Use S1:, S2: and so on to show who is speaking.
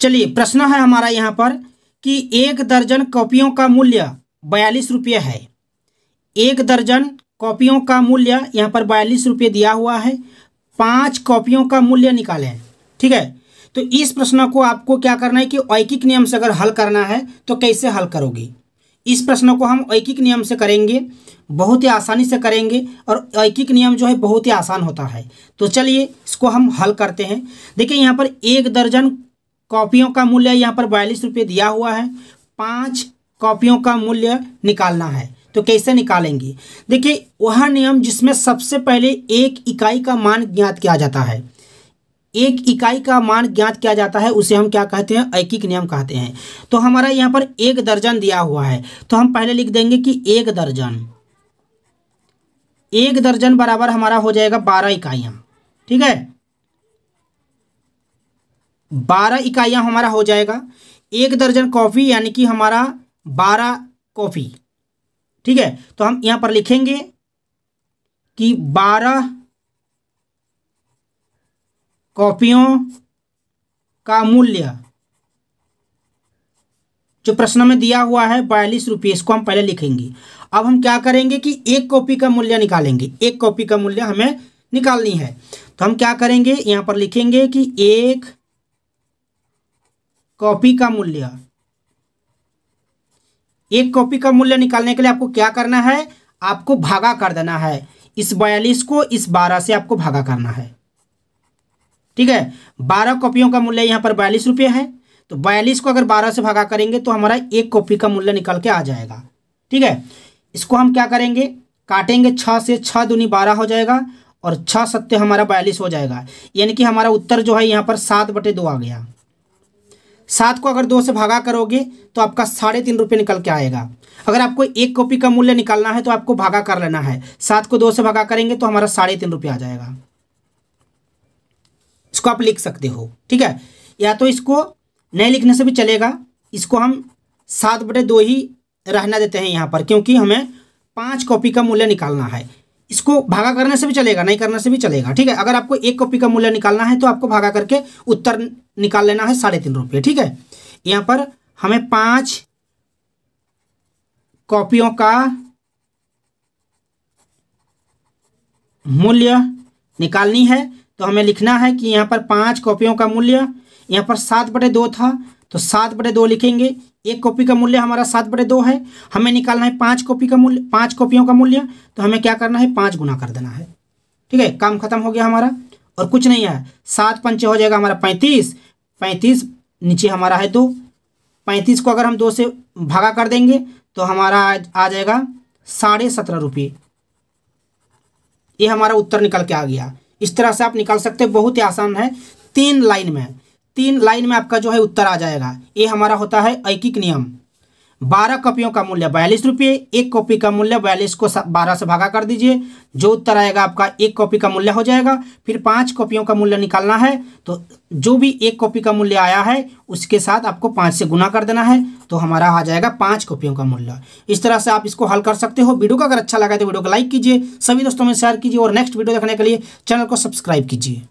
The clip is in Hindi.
S1: चलिए प्रश्न है हमारा यहाँ पर कि एक दर्जन कॉपियों का मूल्य बयालीस रुपये है एक दर्जन कॉपियों का मूल्य यहाँ पर बयालीस रुपये दिया हुआ है पांच कॉपियों का मूल्य निकालें ठीक है तो इस प्रश्न को आपको क्या करना है कि औकिक नियम से अगर हल करना है तो कैसे हल करोगे इस प्रश्न को हम औकिक नियम से करेंगे बहुत ही आसानी से करेंगे और औकिक नियम जो है बहुत ही आसान होता है तो चलिए इसको हम हल करते हैं देखिए यहाँ पर एक दर्जन कॉपियों का मूल्य यहाँ पर बयालीस रुपये दिया हुआ है पाँच कॉपियों का मूल्य निकालना है तो कैसे निकालेंगे देखिए वह नियम जिसमें सबसे पहले एक इकाई का मान ज्ञात किया जाता है एक इकाई का मान ज्ञात किया जाता है उसे हम क्या कहते हैं ऐकिक नियम कहते हैं तो हमारा यहाँ पर एक दर्जन दिया हुआ है तो हम पहले लिख देंगे कि एक दर्जन एक दर्जन बराबर हमारा हो जाएगा बारह इकाइयाँ ठीक है बारह इकाइयाँ हमारा हो जाएगा एक दर्जन कॉफ़ी यानी कि हमारा बारह कॉफ़ी ठीक है तो हम यहाँ पर लिखेंगे कि बारह कॉपियों का मूल्य जो प्रश्न में दिया हुआ है बयालीस रुपये इसको हम पहले लिखेंगे अब हम क्या करेंगे कि एक कॉपी का मूल्य निकालेंगे एक कॉपी का मूल्य हमें निकालनी है तो हम क्या करेंगे यहां पर लिखेंगे कि एक कॉपी का मूल्य एक कॉपी का मूल्य निकालने के लिए आपको क्या करना है आपको भागा कर देना है इस बयालीस को इस बारह से आपको भागा करना है ठीक है बारह कॉपियों का मूल्य यहां पर बयालीस रुपये है तो बयालीस को अगर बारह से भागा करेंगे तो हमारा एक कॉपी का मूल्य निकल के आ जाएगा ठीक है इसको हम क्या करेंगे काटेंगे छः से छः दूनी बारह हो जाएगा और छः सत्य हमारा बयालीस हो जाएगा यानी कि हमारा उत्तर जो है यहाँ पर सात बटे दो आ गया सात को अगर दो से भागा करोगे तो आपका साढ़े तीन रुपये निकल के आएगा अगर आपको एक कॉपी का मूल्य निकालना है तो आपको भागा कर लेना है सात को दो से भागा करेंगे तो हमारा साढ़े तीन रुपये आ जाएगा इसको आप लिख सकते हो ठीक है या तो इसको नहीं लिखने से भी चलेगा इसको हम सात बटे दो ही रहना देते हैं यहाँ पर क्योंकि हमें पाँच कॉपी का मूल्य निकालना है इसको भागा करने से भी चलेगा नहीं करने से भी चलेगा ठीक है अगर आपको एक कॉपी का मूल्य निकालना है तो आपको भागा करके उत्तर निकाल लेना है साढ़े तीन रुपये ठीक है यहाँ पर हमें पांच कॉपियों का मूल्य निकालनी है तो हमें लिखना है कि यहाँ पर पांच कॉपियों का मूल्य यहाँ पर सात बटे दो था तो सात बटे दो लिखेंगे एक कॉपी का मूल्य हमारा सात बटे दो है हमें निकालना है पांच कॉपी का मूल्य पांच कॉपियों का मूल्य तो हमें क्या करना है पांच गुना कर देना है ठीक है काम खत्म हो गया हमारा और कुछ नहीं है सात पंचे हो जाएगा हमारा पैंतीस पैंतीस नीचे हमारा है दो पैंतीस को अगर हम दो से भागा कर देंगे तो हमारा आ जाएगा साढ़े सत्रह रुपये ये हमारा उत्तर निकल के आ गया इस तरह से आप निकाल सकते हैं बहुत ही आसान है तीन लाइन में तीन लाइन में आपका जो है उत्तर आ जाएगा ये हमारा होता है ऐकिक नियम बारह कॉपियों का मूल्य बयालीस रुपये एक कॉपी का मूल्य बयालीस को बारह से भागा कर दीजिए जो उत्तर आएगा आपका एक कॉपी का मूल्य हो जाएगा फिर पांच कॉपियों का मूल्य निकालना है तो जो भी एक कॉपी का मूल्य आया है उसके साथ आपको पांच से गुना कर देना है तो हमारा आ जाएगा पांच कॉपियों का मूल्य इस तरह से आप इसको हल कर सकते हो वीडियो को अगर अच्छा लगा तो वीडियो को लाइक कीजिए सभी दोस्तों में शेयर कीजिए और नेक्स्ट वीडियो देखने के लिए चैनल को सब्सक्राइब कीजिए